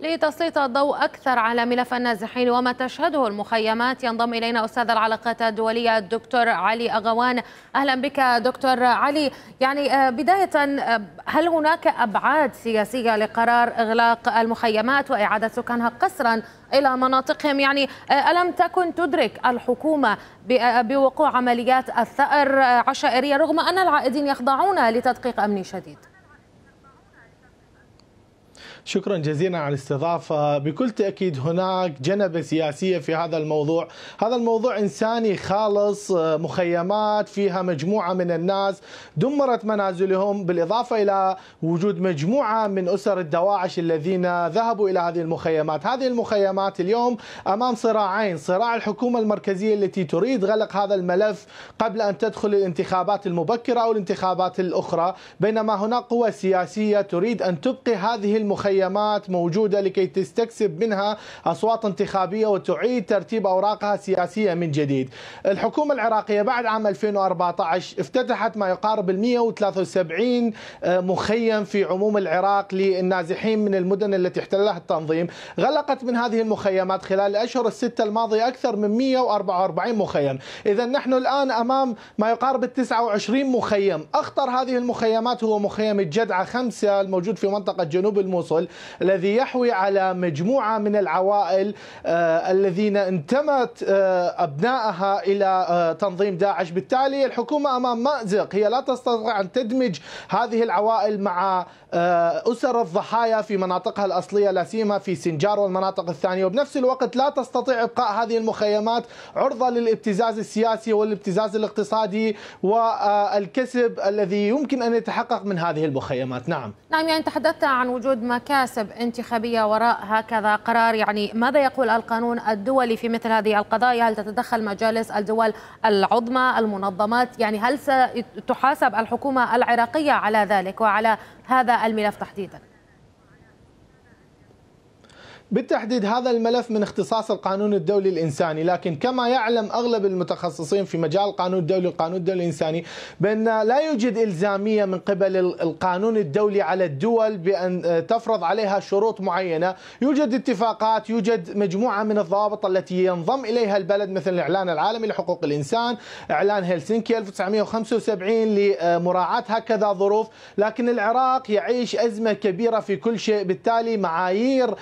لتسليط الضوء أكثر على ملف النازحين وما تشهده المخيمات ينضم إلينا أستاذ العلاقات الدولية الدكتور علي أغوان أهلا بك دكتور علي يعني آه، بداية آه، هل هناك أبعاد سياسية لقرار إغلاق المخيمات وإعادة سكانها قسرا إلى مناطقهم يعني آه، ألم تكن تدرك الحكومة بوقوع عمليات الثأر عشائرية رغم أن العائدين يخضعون لتدقيق أمني شديد شكرا جزيلا على الاستضافة بكل تأكيد هناك جنبة سياسية في هذا الموضوع هذا الموضوع إنساني خالص مخيمات فيها مجموعة من الناس دمرت منازلهم بالإضافة إلى وجود مجموعة من أسر الدواعش الذين ذهبوا إلى هذه المخيمات هذه المخيمات اليوم أمام صراعين صراع الحكومة المركزية التي تريد غلق هذا الملف قبل أن تدخل الانتخابات المبكرة أو الانتخابات الأخرى بينما هناك قوى سياسية تريد أن تبقي هذه المخيمات مخيمات موجودة لكي تستكسب منها أصوات انتخابية وتعيد ترتيب أوراقها السياسية من جديد الحكومة العراقية بعد عام 2014 افتتحت ما يقارب 173 آه، مخيم في عموم العراق للنازحين من المدن التي احتلها التنظيم غلقت من هذه المخيمات خلال الأشهر الستة الماضية أكثر من 144 مخيم إذا نحن الآن أمام ما يقارب 29 مخيم أخطر هذه المخيمات هو مخيم الجدعة خمسة الموجود في منطقة جنوب الموصل الفصل الذي يحوي على مجموعة من العوائل آه، الذين انتمت آه، أبنائها إلى آه، تنظيم داعش بالتالي الحكومة أمام مأزق هي لا تستطيع أن تدمج هذه العوائل مع أسر الضحايا في مناطقها الأصلية لا سيما في سنجار والمناطق الثانية وبنفس الوقت لا تستطيع إبقاء هذه المخيمات عرضة للابتزاز السياسي والابتزاز الاقتصادي والكسب الذي يمكن أن يتحقق من هذه المخيمات نعم نعم يعني تحدثت عن وجود مكان مكاسب انتخابية وراء هكذا قرار يعني ماذا يقول القانون الدولي في مثل هذه القضايا هل تتدخل مجالس الدول العظمى المنظمات يعني هل ستحاسب الحكومة العراقية على ذلك وعلى هذا الملف تحديداً بالتحديد هذا الملف من اختصاص القانون الدولي الانساني، لكن كما يعلم اغلب المتخصصين في مجال القانون الدولي والقانون الدولي الانساني بان لا يوجد الزاميه من قبل القانون الدولي على الدول بان آه، تفرض عليها شروط معينه، يوجد اتفاقات، يوجد مجموعه من الضوابط التي ينضم اليها البلد مثل الاعلان العالمي لحقوق الانسان، اعلان هلسنكي 1975 لمراعاه هكذا ظروف، لكن العراق يعيش ازمه كبيره في كل شيء، بالتالي معايير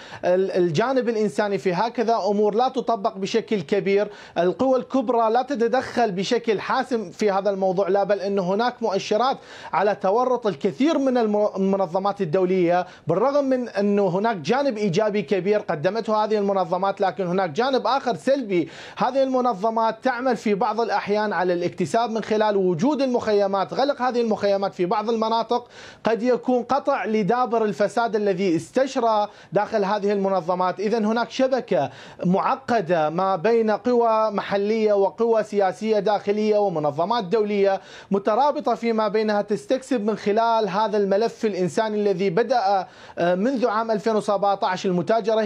الجانب الإنساني في هكذا أمور لا تطبق بشكل كبير القوى الكبرى لا تتدخل بشكل حاسم في هذا الموضوع لا بل أن هناك مؤشرات على تورط الكثير من المنظمات الدولية بالرغم من أن هناك جانب إيجابي كبير قدمته هذه المنظمات لكن هناك جانب آخر سلبي هذه المنظمات تعمل في بعض الأحيان على الاكتساب من خلال وجود المخيمات غلق هذه المخيمات في بعض المناطق قد يكون قطع لدابر الفساد الذي استشرى داخل هذه المنظمات المنظمات إذا هناك شبكة معقدة ما بين قوى محلية وقوى سياسية داخلية ومنظمات دولية مترابطة فيما بينها تستكسب من خلال هذا الملف الإنساني الذي بدأ آه، منذ عام 2017 المتاجرة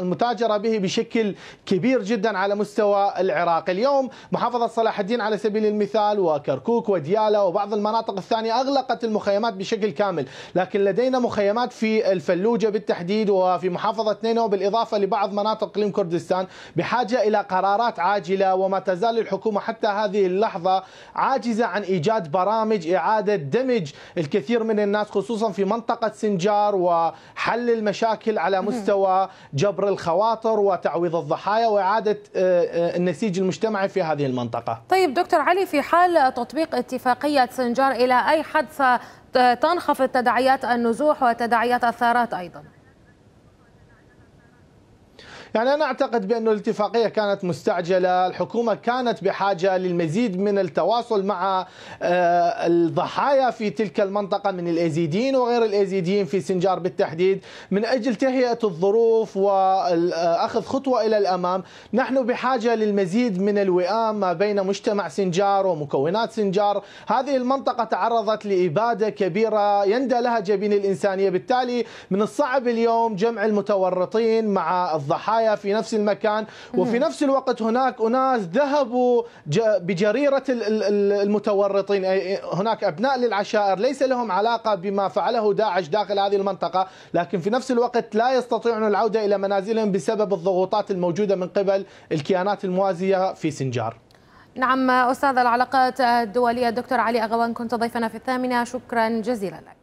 المتاجرة به بشكل كبير جدا على مستوى العراق اليوم محافظة صلاح الدين على سبيل المثال وكركوك وديالى وبعض المناطق الثانية أغلقت المخيمات بشكل كامل لكن لدينا مخيمات في الفلوجة بالتحديد وفي محافظة محافظة نينوى بالإضافة لبعض مناطق إقليم كردستان بحاجة إلى قرارات عاجلة وما تزال الحكومة حتى هذه اللحظة عاجزة عن إيجاد برامج إعادة دمج الكثير من الناس خصوصا في منطقة سنجار وحل المشاكل على مستوى جبر الخواطر وتعويض الضحايا وإعادة آه، آه، النسيج المجتمعي في هذه المنطقة طيب دكتور علي في حال تطبيق اتفاقية سنجار إلى أي حد ستنخفض تداعيات النزوح وتداعيات الثارات أيضاً يعني أنا أعتقد بأن الاتفاقية كانت مستعجلة الحكومة كانت بحاجة للمزيد من التواصل مع آه، الضحايا في تلك المنطقة من الإيزيديين وغير الإيزيديين في سنجار بالتحديد من أجل تهيئة الظروف وأخذ خطوة إلى الأمام نحن بحاجة للمزيد من الوئام ما بين مجتمع سنجار ومكونات سنجار هذه المنطقة تعرضت لإبادة كبيرة يندى لها جبين الإنسانية بالتالي من الصعب اليوم جمع المتورطين مع الضحايا الرعاية في نفس المكان وفي نفس الوقت هناك أناس ذهبوا بجريرة المتورطين هناك أبناء للعشائر ليس لهم علاقة بما فعله داعش داخل هذه المنطقة لكن في نفس الوقت لا يستطيعون العودة إلى منازلهم بسبب الضغوطات الموجودة من قبل الكيانات الموازية في سنجار نعم أستاذ العلاقات الدولية دكتور علي أغوان كنت ضيفنا في الثامنة شكرا جزيلا لك